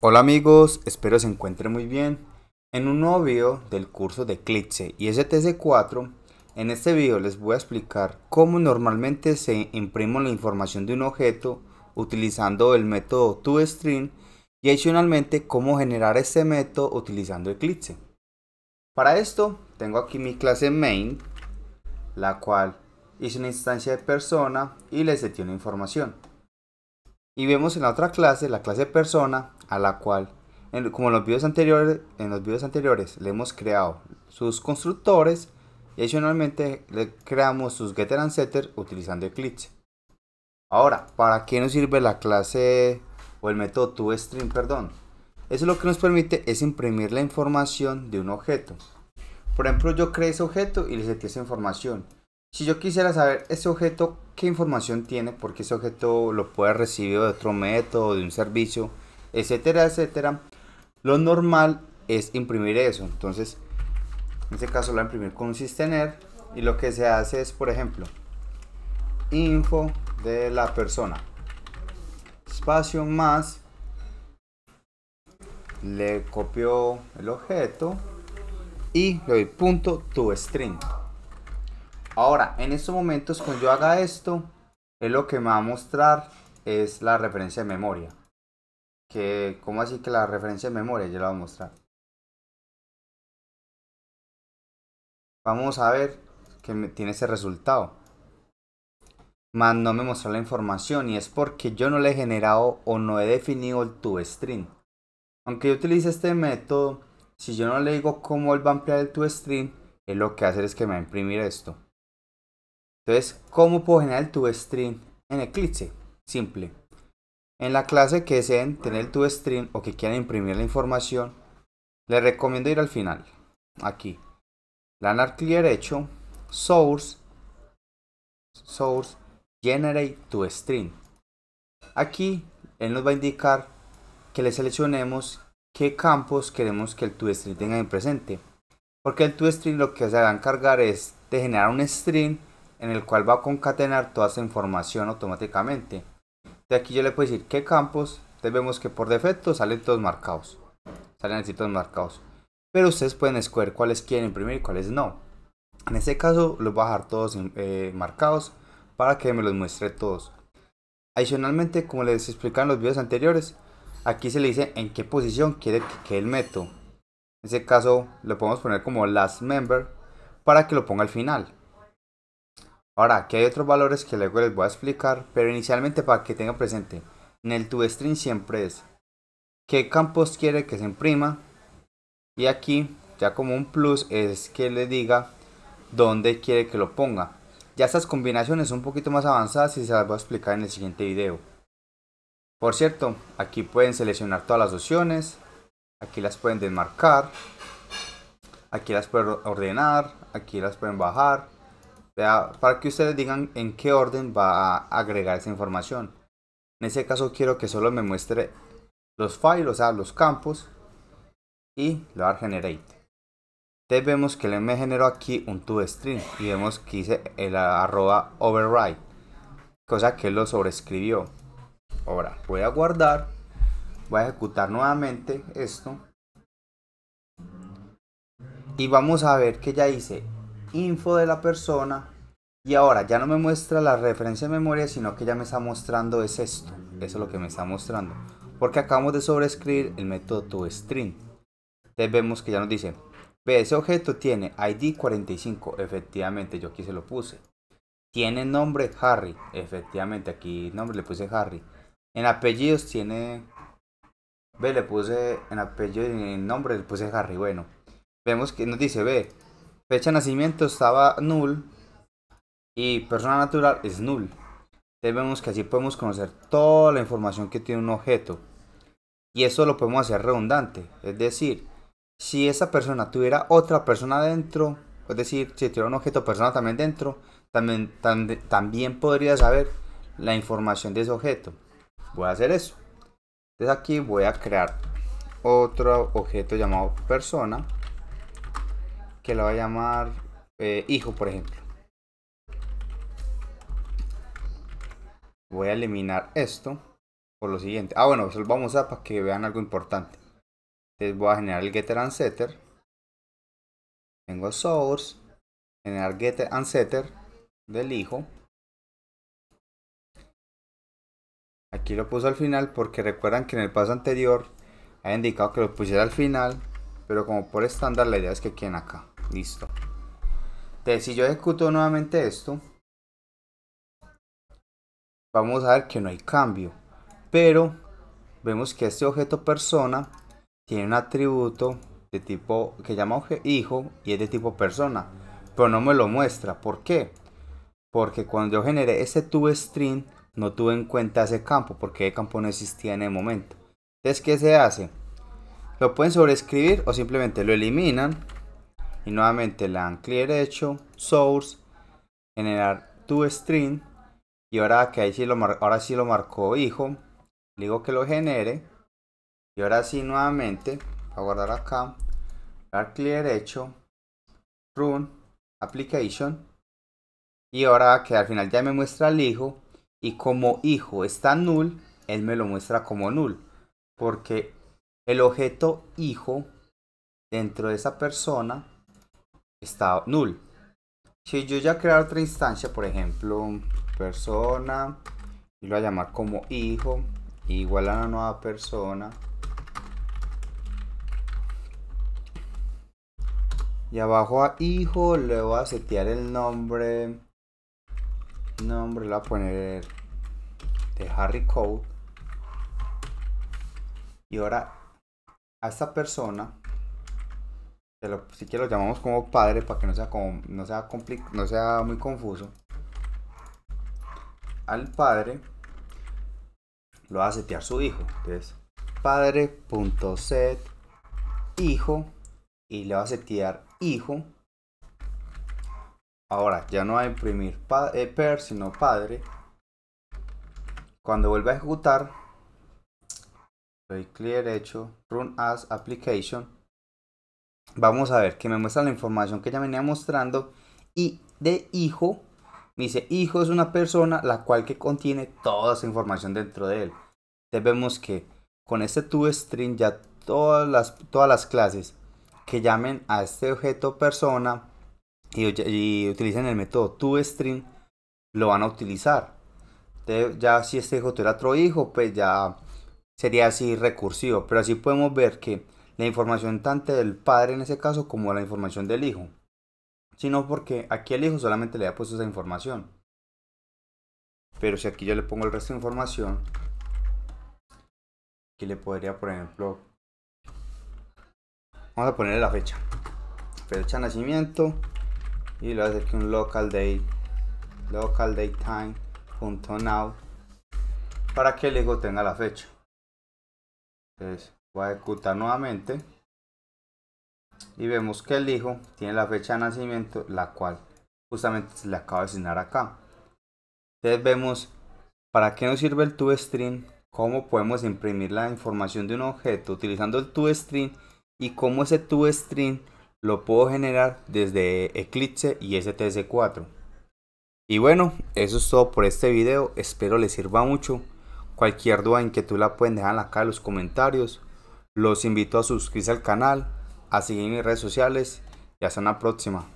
Hola amigos, espero se encuentren muy bien. En un nuevo video del curso de Eclipse y STC4, en este video les voy a explicar cómo normalmente se imprime la información de un objeto utilizando el método toString y adicionalmente cómo generar este método utilizando Eclipse. Para esto tengo aquí mi clase main, la cual hice una instancia de persona y le detiene una información. Y vemos en la otra clase, la clase persona, a la cual, como en los videos anteriores, en los anteriores le hemos creado sus constructores y adicionalmente le creamos sus getter and setter utilizando Eclipse. Ahora, ¿para qué nos sirve la clase o el método toString, perdón? Eso lo que nos permite es imprimir la información de un objeto. Por ejemplo, yo creé ese objeto y le seteo esa información. Si yo quisiera saber ese objeto qué información tiene, porque ese objeto lo puede recibir de otro método, de un servicio, etcétera, etcétera. Lo normal es imprimir eso. Entonces, en este caso lo va a imprimir con un y lo que se hace es, por ejemplo, info de la persona. Espacio más. Le copio el objeto y le doy punto to string. Ahora, en estos momentos, cuando yo haga esto, es lo que me va a mostrar es la referencia de memoria. ¿Cómo así que la referencia de memoria? Yo la voy a mostrar. Vamos a ver que tiene ese resultado. Más no me la información y es porque yo no le he generado o no he definido el toString. Aunque yo utilice este método, si yo no le digo cómo él va a ampliar el toString, él lo que hace es que me va a imprimir esto. Entonces, ¿cómo puedo generar tu string en Eclipse? Simple. En la clase que deseen tener tu string o que quieran imprimir la información, les recomiendo ir al final. Aquí. Lanar clic derecho. Source. Source. Generate tu Aquí él nos va a indicar que le seleccionemos qué campos queremos que el toString tenga en presente. Porque el toString lo que se va a encargar es de generar un string en el cual va a concatenar toda esa información automáticamente. De aquí yo le puedo decir qué campos, entonces vemos que por defecto salen todos marcados, salen así todos marcados. Pero ustedes pueden escoger cuáles quieren imprimir y cuáles no. En este caso los voy a dejar todos eh, marcados para que me los muestre todos. Adicionalmente, como les explicaba en los videos anteriores, aquí se le dice en qué posición quiere que quede el método. En este caso lo podemos poner como last member para que lo ponga al final. Ahora, aquí hay otros valores que luego les voy a explicar, pero inicialmente para que tengan presente, en el toString siempre es qué campos quiere que se imprima y aquí ya como un plus es que le diga dónde quiere que lo ponga. Ya estas combinaciones son un poquito más avanzadas y se las voy a explicar en el siguiente video. Por cierto, aquí pueden seleccionar todas las opciones, aquí las pueden desmarcar, aquí las pueden ordenar, aquí las pueden bajar, para que ustedes digan en qué orden va a agregar esa información. En ese caso quiero que solo me muestre los files, o sea, los campos y le dar generate. Entonces vemos que le me generó aquí un toString y vemos que hice el arroba override, cosa que lo sobrescribió. Ahora voy a guardar, voy a ejecutar nuevamente esto y vamos a ver que ya hice info de la persona y ahora ya no me muestra la referencia de memoria, sino que ya me está mostrando es esto. Eso es lo que me está mostrando. Porque acabamos de sobreescribir el método toString. Entonces vemos que ya nos dice, ve, ese objeto tiene ID 45. Efectivamente, yo aquí se lo puse. Tiene nombre Harry. Efectivamente, aquí nombre le puse Harry. En apellidos tiene... Ve, le puse en apellido y en nombre le puse Harry. Bueno, vemos que nos dice, ve, Fecha de nacimiento estaba null y persona natural es null. Entonces vemos que así podemos conocer toda la información que tiene un objeto. Y eso lo podemos hacer redundante. Es decir, si esa persona tuviera otra persona dentro, es decir, si tuviera un objeto persona también dentro, también, también podría saber la información de ese objeto. Voy a hacer eso. Entonces aquí voy a crear otro objeto llamado persona que la va a llamar eh, hijo, por ejemplo. Voy a eliminar esto por lo siguiente. Ah, bueno, eso lo vamos a para que vean algo importante. Entonces voy a generar el getter and setter. Tengo source, generar getter and setter del hijo. Aquí lo puse al final porque recuerdan que en el paso anterior He indicado que lo pusiera al final, pero como por estándar la idea es que queden acá. Listo. Entonces, si yo ejecuto nuevamente esto, vamos a ver que no hay cambio. Pero vemos que este objeto persona tiene un atributo de tipo que llama hijo y es de tipo persona. Pero no me lo muestra. ¿Por qué? Porque cuando yo generé este string no tuve en cuenta ese campo porque el campo no existía en el momento. Entonces, ¿qué se hace? Lo pueden sobreescribir o simplemente lo eliminan y nuevamente le dan clic derecho, source, generar to string y ahora que ahí sí lo ahora sí lo marcó hijo, le digo que lo genere y ahora sí nuevamente, a guardar acá, dar clic derecho, run, application y ahora que al final ya me muestra el hijo y como hijo está null, él me lo muestra como null porque el objeto hijo dentro de esa persona estado null. Si yo ya crear otra instancia, por ejemplo, persona, y lo voy a llamar como hijo, igual a la nueva persona. Y abajo a hijo le voy a setear el nombre. Nombre le voy a poner de Harry Code. Y ahora a esta persona si que lo llamamos como padre para que no sea, como, no, sea no sea muy confuso, al padre lo va a setear su hijo. Entonces, padre.set hijo y le va a setear hijo. Ahora, ya no va a imprimir eh, per, sino padre. Cuando vuelva a ejecutar, doy clic derecho, run as application Vamos a ver que me muestra la información que ya venía mostrando. Y de hijo, me dice, hijo es una persona la cual que contiene toda esa información dentro de él. Entonces vemos que con este toString ya todas las, todas las clases que llamen a este objeto persona y, utilicen el método toString lo van a utilizar. Entonces ya si este hijo era otro hijo, pues ya sería así recursivo. Pero así podemos ver que la información tanto del padre en ese caso como la información del hijo, sino porque aquí el hijo solamente le ha puesto esa información. Pero si aquí yo le pongo el resto de información, aquí le podría, por ejemplo, vamos a ponerle la fecha, fecha de nacimiento y le voy a hacer que un local date, local date time punto now para que el hijo tenga la fecha. Entonces, Voy a ejecutar nuevamente. Y vemos que el hijo tiene la fecha de nacimiento, la cual justamente se le acaba de asignar acá. Entonces vemos para qué nos sirve el toString, cómo podemos imprimir la información de un objeto utilizando el toString y cómo ese toString lo puedo generar desde Eclipse y STS4. Y bueno, eso es todo por este video, espero les sirva mucho. Cualquier duda, en que tú la pueden dejar acá en los comentarios. Los invito a suscribirse al canal, a seguir mis redes sociales y hasta una próxima.